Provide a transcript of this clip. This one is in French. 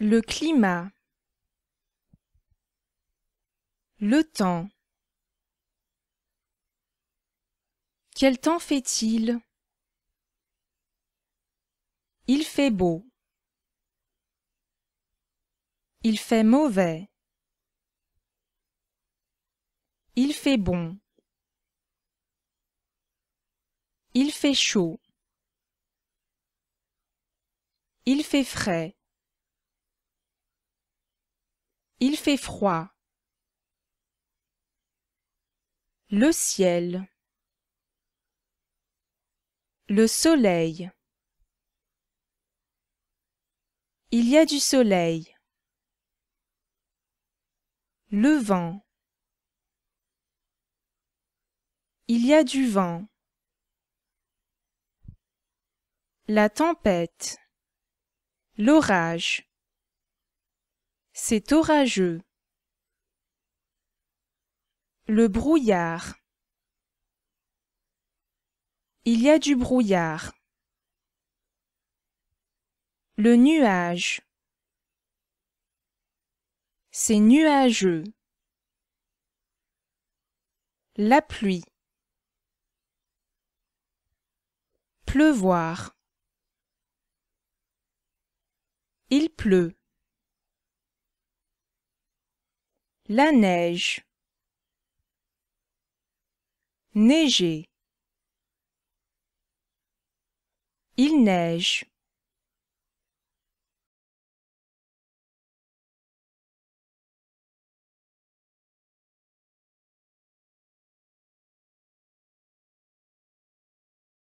Le climat. Le temps. Quel temps fait-il Il fait beau. Il fait mauvais. Il fait bon. Il fait chaud. Il fait frais. Il fait froid. Le ciel. Le soleil. Il y a du soleil. Le vent. Il y a du vent. La tempête. L'orage. C'est orageux. Le brouillard. Il y a du brouillard. Le nuage. C'est nuageux. La pluie. Pleuvoir. Il pleut. La neige. Neiger. Il neige.